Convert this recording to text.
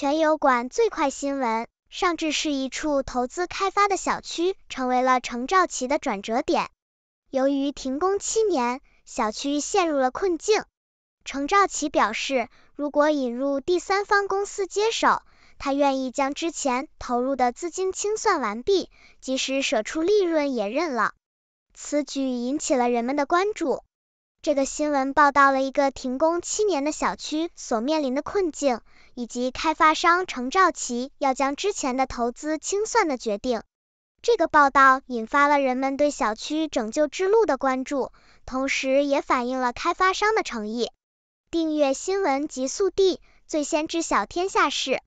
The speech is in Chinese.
全油管最快新闻：上至是一处投资开发的小区，成为了程兆奇的转折点。由于停工七年，小区陷入了困境。程兆奇表示，如果引入第三方公司接手，他愿意将之前投入的资金清算完毕，即使舍出利润也认了。此举引起了人们的关注。这个新闻报道了一个停工七年的小区所面临的困境，以及开发商程兆奇要将之前的投资清算的决定。这个报道引发了人们对小区拯救之路的关注，同时也反映了开发商的诚意。订阅新闻极速递，最先知晓天下事。